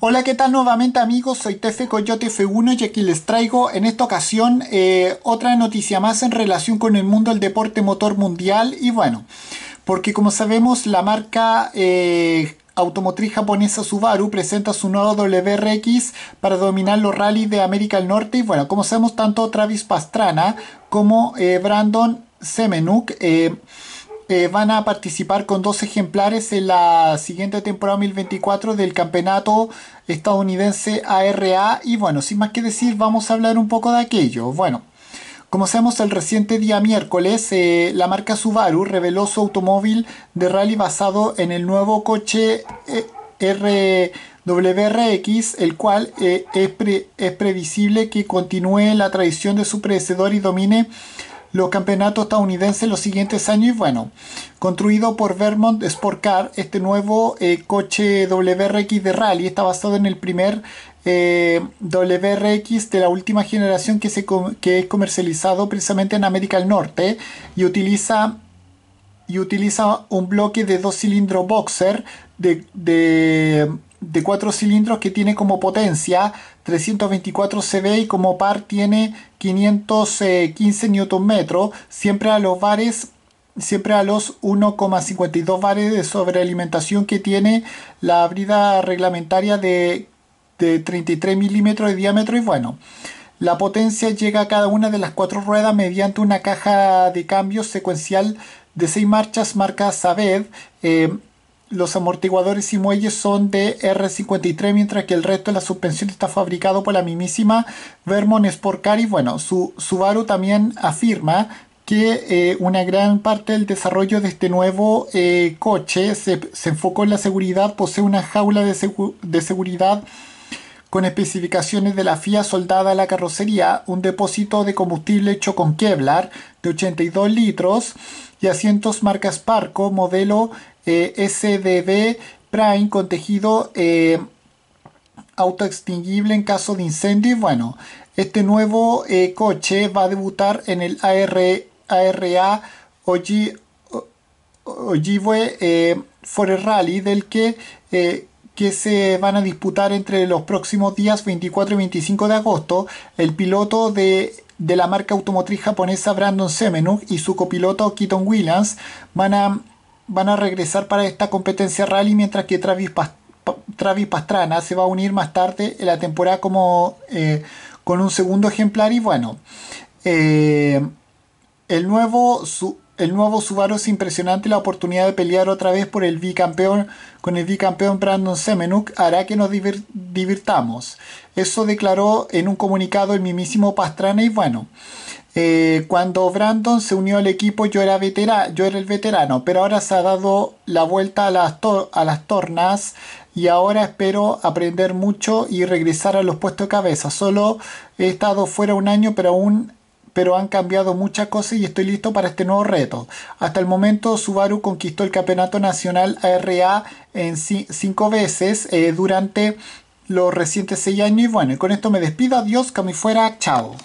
Hola, ¿qué tal nuevamente amigos? Soy Tefe Coyote F1 y aquí les traigo en esta ocasión eh, otra noticia más en relación con el mundo del deporte motor mundial y bueno, porque como sabemos la marca eh, automotriz japonesa Subaru presenta su nuevo WRX para dominar los rallies de América del Norte y bueno, como sabemos tanto Travis Pastrana como eh, Brandon Semenuk van a participar con dos ejemplares en la siguiente temporada 2024 del campeonato estadounidense ARA. Y bueno, sin más que decir, vamos a hablar un poco de aquello. Bueno. Como sabemos, el reciente día miércoles, eh, la marca Subaru reveló su automóvil de rally basado en el nuevo coche eh, RWRX WRX, el cual eh, es, es previsible que continúe la tradición de su predecedor y domine los campeonatos estadounidenses los siguientes años. Y bueno, construido por Vermont Sport Car, este nuevo eh, coche WRX de rally está basado en el primer eh, WRX de la última generación que, se que es comercializado precisamente en América del Norte y utiliza y utiliza un bloque de dos cilindros boxer de de cuatro cilindros que tiene como potencia 324 CV y como par tiene 515 eh, Nm, siempre a los bares siempre a los 1,52 bares de sobrealimentación que tiene la brida reglamentaria de, de 33 milímetros de diámetro y bueno la potencia llega a cada una de las cuatro ruedas mediante una caja de cambios secuencial de seis marchas marca Sabed eh, los amortiguadores y muelles son de R53, mientras que el resto de la suspensión está fabricado por la mismísima Vermont Sport Car. Y bueno, su, Subaru también afirma que eh, una gran parte del desarrollo de este nuevo eh, coche se, enfocó en la seguridad, posee una jaula de, de seguridad con especificaciones de la FIA soldada a la carrocería, un depósito de combustible hecho con Kevlar de 82 litros y asientos marcas Sparco modelo SDB Prime con tejido eh, autoextinguible en caso de incendio. Y bueno, este nuevo eh, coche va a debutar en el ARA Oji, Ojibwe eh, Forest Rally, del que, que se van a disputar entre los próximos días 24 y 25 de agosto. El piloto de de la marca automotriz japonesa Brandon Semenuk y su copiloto Keaton Williams van a van a regresar para esta competencia rally, mientras que Travis, Travis Pastrana se va a unir más tarde en la temporada como eh, con un segundo ejemplar. Y bueno, eh, el nuevo su el nuevo Subaru es impresionante. La oportunidad de pelear otra vez por el bicampeón con el bicampeón Brandon Semenuk hará que nos divirtamos. Eso declaró en un comunicado el mismísimo Pastrana y bueno. Eh, cuando Brandon se unió al equipo yo era, yo era el veterano, pero ahora se ha dado la vuelta a las, a las tornas y ahora espero aprender mucho y regresar a los puestos de cabeza. Solo he estado fuera un año, pero aún pero han cambiado muchas cosas y estoy listo para este nuevo reto. Hasta el momento Subaru conquistó el Campeonato Nacional ARA en eh, cinco veces eh, durante los recientes seis años y bueno, con esto me despido, adiós, que me fuera, chao.